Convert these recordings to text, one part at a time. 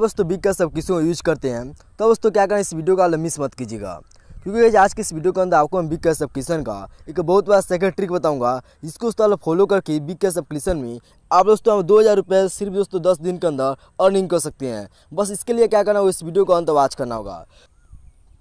दोस्तों बिग का सब किसी को यूज करते हैं तो दोस्तों क्या करें इस वीडियो का मिस मत कीजिएगा क्योंकि आज के इस वीडियो के अंदर आपको हम बिग कैस सब क्रिशन का एक बहुत बड़ा सेकंड ट्रिक बताऊंगा जिसको उस तरह फॉलो करके बिग कैस सब क्रिशन में आप दोस्तों हम दो हज़ार रुपये सिर्फ दोस्तों दस दिन के अंदर अर्निंग कर सकते हैं बस इसके लिए क्या करना होगा इस वीडियो को अंत वाच करना होगा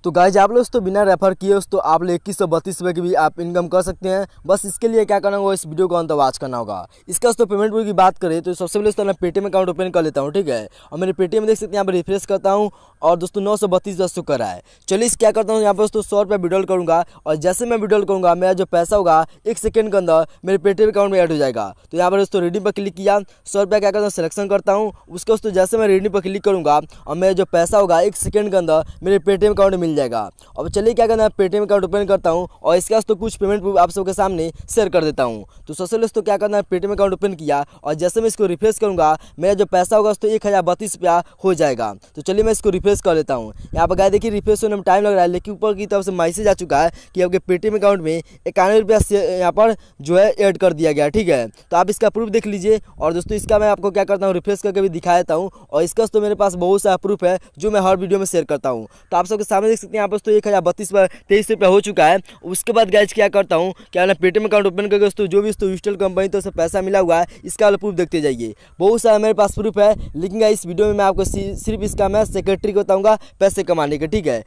तो गाइज आप लोग तो बिना रेफर किए तो आप लोग इक्कीस सौ बत्तीस रुपये की भी आप इनकम कर सकते हैं बस इसके लिए क्या करना होगा इस वीडियो को अंत वॉच करना होगा इसका तो पेमेंट की बात करें तो सबसे पहले दोस्तों मैं पेटीएम अकाउंट ओपन कर लेता हूँ ठीक है और मेरे पेटीएम देख सकते हैं यहाँ पर रिफ्रेश करता हूँ और दोस्तों नौ सौ बत्तीस दस करा है चलिए इस क्या करता हूँ यहाँ पर दोस्तों सौ रुपये विड्रॉल करूँगा और जैसे मैं विड्रॉल करूँगा मेरा जो पैसा होगा एक सेकेंड के अंदर मेरे पेटीएम अकाउंट में ऐड हो जाएगा तो यहाँ पर दोस्तों रीडिंग पर क्लिक किया सौ रुपया क्या करता हूँ सिलेक्शन करता हूँ उसके दोस्तों जैसे मैं रीडिंग पर क्लिक करूँगा और मेरा जो पैसा होगा एक सेकेंड के अंदर मेरे पेटीएम अकाउंट में मिल जाएगा अब चलिए क्या करना है पेटीएम अकाउंट ओपन करता हूँ और इसके बाद तो कुछ पेमेंट प्रूफ आप सबके सामने शेयर कर देता हूँ तो सबसे दोस्तों क्या करना है पेटीएम अकाउंट ओपन किया और जैसे मैं इसको रिफ्रेश करूँगा मेरा जो पैसा होगा दोस्तों एक हज़ार बत्तीस रुपया हो जाएगा तो चलिए मैं इसको रिफ्रेश कर लेता हूँ यहाँ पर गाय देखिए रिफ्रेश होने में टाइम लग रहा है लेकिन ऊपर की तरफ से मैसेज आ चुका है कि आपके पेटीएम अकाउंट में इक्यानवे रुपया यहाँ पर जो है ऐड कर दिया गया ठीक है तो आप इसका प्रूफ देख लीजिए और दोस्तों इसका मैं आपको क्या करता हूँ रिफ्रेश करके भी दिखा देता हूँ और इसका तो मेरे पास बहुत सारा प्रूफ है जो मैं हर वीडियो में शेयर करता हूँ तो आप सबके सामने देख सकते हैं यहाँ पर दोस्तों एक हज़ार बत्तीस तेईस रुपया हो चुका है उसके बाद गैज क्या करता हूँ क्या ना पेटीएम अकाउंट ओपन करके दोस्तों जो भी दोस्तों यूस्टल कंपनी तो पैसा मिला हुआ है इसका वाला प्रूफ देखते जाइए बहुत सारा मेरे पास प्रूफ है लेकिन इस वीडियो में मैं आपको सिर्फ इसका मैं सेक्रेटरी को बताऊँगा पैसे कमाने के ठीक है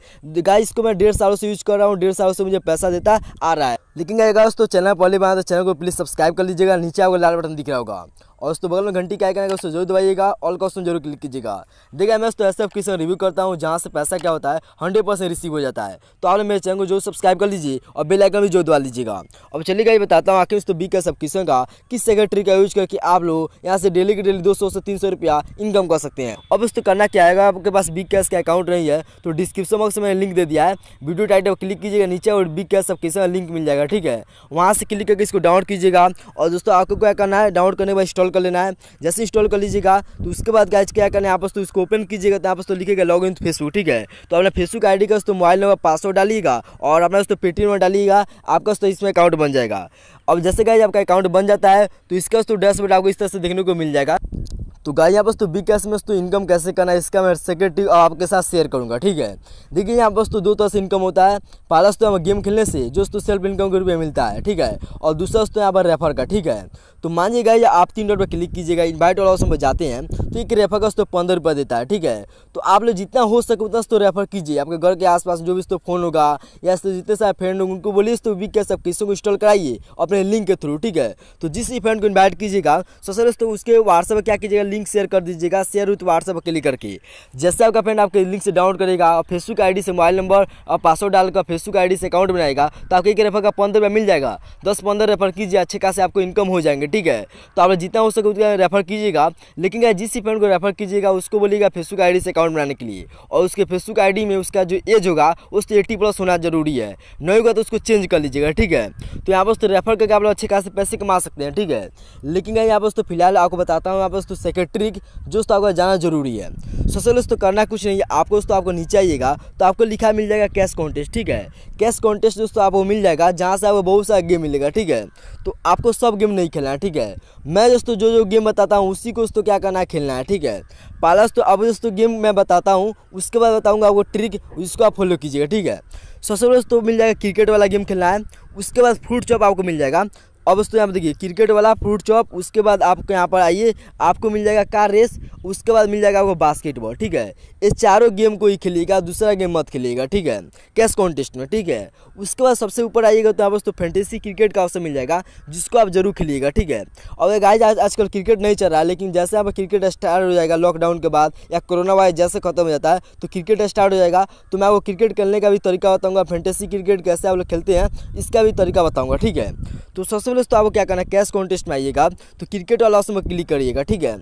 गाइस इसको मैं डेढ़ सालों से यूज कर रहा हूँ डेढ़ सालों से मुझे पैसा देता आ रहा है लेकिन अगर दोस्तों चैनल पहले बना तो चैनल को प्लीज़ सब्सक्राइब कर लीजिएगा नीचे आपको लाल बटन दिख रहा होगा और दोस्तों बगल में घंटी क्या करेंगे उसको दोस्तों जरूर दबाइएगा ऑल का जरूर क्लिक कीजिएगा देखिए मैं दोस्तों ऐसे क्वेश्चन रिव्यू करता हूँ जहाँ से पैसा क्या होता है हंड्रेड परसेंट रिसीव हो जाता है तो आपने मेरे चैनल को जरूर सब्सक्राइब कर लीजिए और आइकन भी जोर दबा लीजिएगा अब चलिए ये बताता हूँ आखिर दोस्तों बी का सब क्वेश्चन का किस सेक्रेटरी का यूज करके आप लोग यहाँ से डेली के डेली दो सौ से तीन सौ रुपया इनकम कर सकते हैं अब दोस्तों करना क्या आएगा आपके पास बिग कैश का अकाउंट नहीं है तो डिस्क्रिप्शन बॉक्स में मैंने लिंक दे दिया है वीडियो टाइटल क्लिक कीजिएगा नीचे और बिग कैश सबके साथ लिंक मिल जाएगा ठीक है वहाँ से क्लिक करके इसको डाउनलोड कीजिएगा और दोस्तों आपको क्या करना है डाउनलोड करने के बाद इंस्टॉल कर लेना है जैसे इंस्टॉल कर लीजिएगा तो उसके बाद गाइज क्या करना है आपस तो इसको ओपन कीजिएगा तो आपस तो लिखेगा लॉग इन फेसबुक ठीक है तो अपना फेसबुक आई का उसको मोबाइल नंबर पासवर्ड डालिएगा और अपना उसको पेटीएम डालिएगा आपका उसको इसमें अकाउंट बन जाएगा अब जैसे गाइज आपका अकाउंट बन जाता है तो इसका उसको डैशबोर्ड आपको इस तरह से देखने को मिल जाएगा तो गाइस यहाँ पर तो बिग कैश में तो इनकम कैसे करना है इसका मैं सेक्रेट आपके साथ शेयर करूँगा ठीक है देखिए यहाँ पर तो दो तरह से इनकम होता है पहला तो यहाँ गेम खेलने से जो तो सेल्फ इनकम के रूप में मिलता है ठीक है और दूसरा तो यहाँ पर रेफर का ठीक है तो मान लीजिएगा आप तीन डॉट पर क्लिक कीजिएगा इन्वाइट वाला ऑप्शन पर जाते हैं तो एक रेफर का तो पंद्रह रुपये देता है ठीक है तो आप लोग जितना हो सके उतना तो रेफर कीजिए आपके घर के आसपास जो भी तो फोन होगा या तो जितने सारे फ्रेंड होंगे उनको बोलिए तो बी कैश आप किसी को इंस्टॉल कराइए अपने लिंक के थ्रू ठीक है तो जिस फ्रेंड को इन्वाइट कीजिएगा सर तो उसके व्हाट्सएप क्या कीजिएगा लिंक शेयर कर दीजिएगा शेयर विथ व्हाट्सएप क्लिक करके जैसे आपका फ्रेंड आपके लिंक से डाउनलोड करेगा और फेसबुक आई से मोबाइल नंबर और पासवर्ड डालकर फेसबुक आई से अकाउंट बनाएगा तो आपके एक रेफर का पंद्रह रुपया मिल जाएगा दस पंद्रह रेफर कीजिए अच्छे खासे आपको इनकम हो जाएंगे ठीक है तो आप जितना हो सके उतना रेफर कीजिएगा लेकिन जिस फ्रेंड को रेफर कीजिएगा उसको बोलिएगा फेसबुक आई से अकाउंट बनाने के लिए और उसके फेसबुक आई में उसका जो एज होगा उससे एट्टी प्लस होना जरूरी है नहीं होगा तो उसको चेंज कर लीजिएगा ठीक है तो यहाँ पर रेफर करके आप लोग अच्छे खास पैसे कमा सकते हैं ठीक है लेकिन यहाँ पर तो फिलहाल आपको बताता हूँ यहाँ पर सेकंड के ट्रिक जो दोस्तों आपको जाना जरूरी है सोशल तो करना कुछ नहीं है आपको दोस्तों आपको नीचे आइएगा तो आपको लिखा मिल जाएगा कैश कॉन्टेस्ट ठीक है कैश कॉन्टेस्ट दोस्तों आपको मिल जाएगा जहाँ से आपको बहुत सारा गेम मिलेगा ठीक है तो आपको सब गेम नहीं खेलना है ठीक है मैं दोस्तों जो तो जो गेम बताता हूँ उसी को दोस्तों क्या करना है खेलना है ठीक है पहला दोस्तों अब दोस्तों गेम मैं बताता हूँ उसके बाद बताऊँगा आपको ट्रिक उसको आप फॉलो कीजिएगा ठीक है सबसे पहले दोस्तों मिल जाएगा क्रिकेट वाला गेम खेलना है उसके बाद फ्रूट चॉप आपको मिल जाएगा अब दोस्तों यहाँ पर देखिए क्रिकेट वाला फ्रूट चॉप उसके बाद आपको यहाँ पर आइए आपको मिल जाएगा कार रेस उसके बाद मिल जाएगा आपको बास्केटबॉल ठीक है इस चारों गेम को ही खेलिएगा दूसरा गेम मत खेलिएगा ठीक है कैश कॉन्टेस्ट में ठीक है उसके बाद सबसे ऊपर आइएगा तो यहाँ दोस्तों फैंटेसी क्रिकेट का ऑप्शन मिल जाएगा जिसको आप जरूर खेलिएगा ठीक है और एक आज आजकल क्रिकेट नहीं चल रहा है लेकिन जैसे आप क्रिकेट स्टार्ट हो जाएगा लॉकडाउन के बाद या कोरोना वायरस जैसे खत्म हो जाता है तो क्रिकेट स्टार्ट हो जाएगा तो मैं आपको क्रिकेट खेलने का भी तरीका बताऊँगा फैंटेसी क्रिकेट कैसे आप लोग खेलते हैं इसका भी तरीका बताऊँगा ठीक है तो सबसे पहले दोस्तों आपको क्या करना है कैश कॉन्टेस्ट में आइएगा तो क्रिकेट वाला उसमें क्लिक करिएगा ठीक है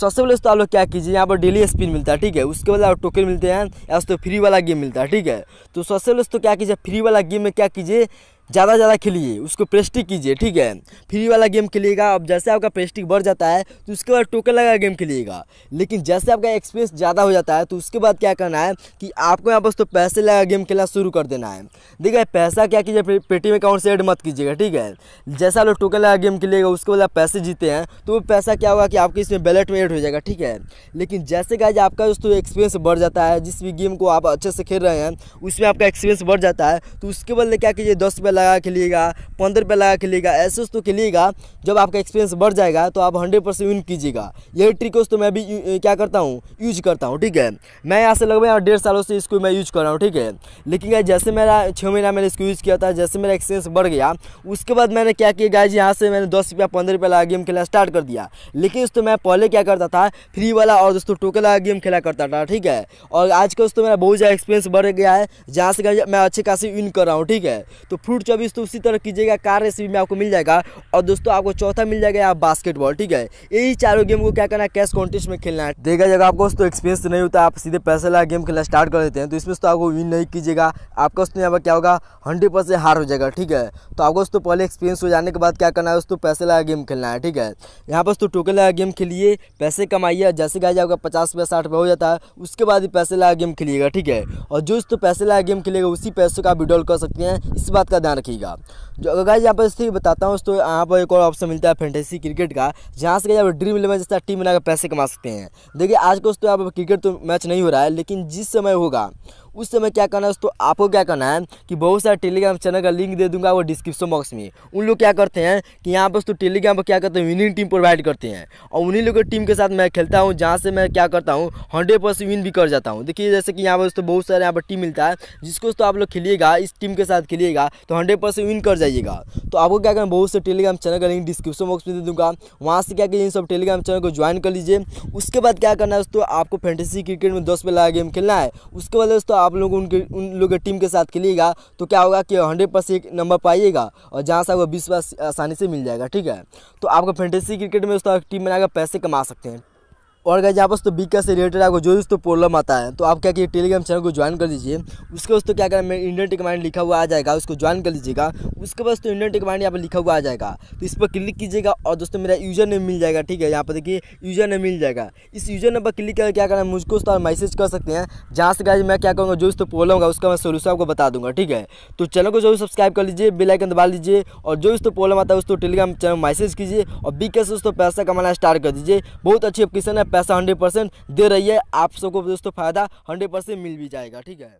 सबसे पहले दोस्तों आप लोग क्या कीजिए यहाँ पर डेली स्पिन मिलता है ठीक है उसके बाद आप टोकन मिलते हैं या तो फ्री वाला गेम मिलता है ठीक है तो सबसे पहले दोस्तों क्या कीजिए फ्री वाला गेम में क्या कीजिए ज़्यादा ज़्यादा खेलिए उसको प्रेस्टिक कीजिए ठीक है फ्री वाला गेम खेलिएगा अब जैसे आपका प्रेस्टिक बढ़ जाता है तो उसके बाद टोकन लगा गेम खेलिएगा लेकिन जैसे आपका एक्सपीरियंस ज़्यादा हो जाता है तो उसके बाद क्या करना है कि आपको यहाँ बस तो पैसे लगा गेम खेलना शुरू कर देना है देखिए पैसा क्या कीजिए पेटीएम अकाउंट से एड मत कीजिएगा ठीक है जैसा लोग टोकन लगा गेम खेलिएगा उसके बाद पैसे जीते हैं तो पैसा क्या होगा कि आपके इसमें बैलेट में एड हो जाएगा ठीक है लेकिन जैसे क्या आपका दोस्तों एक्सपीरियंस बढ़ जाता है जिस भी गेम को आप अच्छे से खेल रहे हैं उसमें आपका एक्सपीरियंस बढ़ जाता है तो उसके बदले क्या कीजिए दस लगा के लिएगा पंद्रह रुपये लगा के लिएगा ऐसे उस तो खेलिएगा जब आपका एक्सपीरियंस बढ़ जाएगा तो आप हंड्रेड परसेंट विन कीजिएगा यही ट्रिक उस तो मैं भी क्या करता हूँ यूज करता हूँ ठीक है मैं यहाँ से लगभग यहाँ डेढ़ सालों से इसको मैं यूज कर रहा हूँ ठीक है लेकिन गाय जैसे मेरा छः महीना मैंने इसको यूज किया था जैसे मेरा एक्सपीरियंस बढ़ गया उसके बाद मैंने क्या किया गाइज यहाँ से मैंने दस रुपया पंद्रह रुपया लगा गेम खेला स्टार्ट कर दिया लेकिन दोस्तों मैं पहले क्या करता था फ्री वाला और दोस्तों टोके लगा गेम खेला करता था ठीक है और आज का दोस्तों मेरा बहुत ज़्यादा एक्सपीरियंस बढ़ गया है जहाँ से मैं अच्छे खासी विन कर रहा हूँ ठीक है तो फ्रूट चौबीस तो उसी तरह कीजिएगा कार रेसिपी में आपको मिल जाएगा और दोस्तों आपको चौथा मिल जाएगा आप बास्केटबॉल ठीक है यही चारों गेम को क्या करना है कैश कॉन्टेस्ट में खेलना है देखा जाएगा आपको दोस्तों एक्सपीरियंस तो नहीं होता आप सीधे पैसे लगा गेम खेलना स्टार्ट कर देते हैं तो इसमें तो आपको विन नहीं कीजिएगा आपका दोस्तों यहाँ पर क्या होगा हंड्रेड परसेंट हार हो जाएगा ठीक है तो आपको दोस्तों पहले एक्सपीरियंस हो जाने के बाद क्या करना है दोस्तों पैसे लगा गेम खेलना है ठीक है यहाँ पर तो टोकन लगा गेम खेलिए पैसे कमाइए जैसे कहा जाएगा पचास रुपये साठ रुपये हो जाता है उसके बाद ही पैसे लगा गेम खेलिएगा ठीक है और जो दोस्तों पैसे लगा गेम खेलेगा उसी पैसों का आप विड्रॉल कर सकते हैं इस बात का ध्यान ध्यान रखिएगा जो अगर यहाँ पर स्थिति बताता हूँ तो यहाँ पर एक और ऑप्शन मिलता है फैंटेसी क्रिकेट का जहाँ से आप ड्रीम इलेवन जैसा टीम बनाकर पैसे कमा सकते हैं देखिए आज को दोस्तों यहाँ पर क्रिकेट तो मैच नहीं हो रहा है लेकिन जिस समय होगा उस समय क्या करना है दोस्तों आपको क्या करना है कि बहुत सारे टेलीग्राम चैनल का लिंक दे दूंगा वो डिस्क्रिप्शन बॉक्स में उन लोग क्या करते हैं कि यहाँ पर दोस्तों टेलीग्राम पर क्या करते हैं विनिंग टीम प्रोवाइड करते हैं और उन्हीं लोगों की टीम के साथ मैं खेलता हूँ जहाँ से मैं क्या करता हूँ हंड्रेड परसेंट विन भी कर जाता हूँ देखिए जैसे कि यहाँ पर दोस्तों बहुत सारे यहाँ पर टीम मिलता है जिसको दोस्तों आप लोग खेलिएगा इस टीम के साथ खेलिएगा तो हंड्रेड परसेंट विन कर जाइएगा तो आपको क्या करना बहुत से टेलीग्राम चैनल का लिंक डिस्क्रिप्शन बॉक्स में दे दूँगा वहाँ से क्या कीजिए इन सब टेलीग्राम चैनल को ज्वाइन कर लीजिए उसके बाद क्या करना है दोस्तों आपको फैंटेसी क्रिकेट में दस पे लगा गेम खेलना है उसके बाद दोस्तों आप लोग उनके उन लोग के टीम के साथ खेलिएगा तो क्या होगा कि हंड्रेड परसेंट नंबर पाइएगा और जहाँ से आपको बीस आसानी से मिल जाएगा ठीक है तो आपको फैंटेसी क्रिकेट में दोस्तों टीम बनाकर पैसे कमा सकते हैं और अगर यहाँ पर तो बीका से रिलेटेड आपको जो दोस्तों प्रॉब्लम आता है तो आप क्या कीजिए टेलीग्राम चैनल को ज्वाइन कर लीजिए उसके दोस्तों तो क्या करें मैं इंडियन टिकमाइंड लिखा हुआ आ जाएगा उसको ज्वाइन कर लीजिएगा उसके बाद दोस्तों इंडियन टिकमाइंड यहाँ पर लिखा हुआ आ जाएगा तो इस पर क्लिक कीजिएगा और दोस्तों मेरा यूजर नेम मिल जाएगा ठीक है यहाँ पर देखिए यूजर नेम मिल जाएगा इस यूजर नेम पर क्लिक करके क्या करना मुझको दोस्तों मैसेज कर सकते हैं जहाँ से गाइज मैं क्या करूँगा जो दोस्तों प्रॉब्लम होगा उसका मैं सोल्यूशन आपको बता दूँगा ठीक है तो चैनल को जरूर सब्सक्राइब कर लीजिए बेलाइकन दबा लीजिए और जो दोस्तों प्रॉब्लम आता है उसको टेलीग्राम चैनल मैसेज कीजिए और बी कैसे उसको पैसा कमाना स्टार्ट कर दीजिए बहुत अच्छी एप्लीकेशन है पैसा हंड्रेड परसेंट दे रही है आप सबको दोस्तों फ़ायदा हंड्रेड परसेंट मिल भी जाएगा ठीक है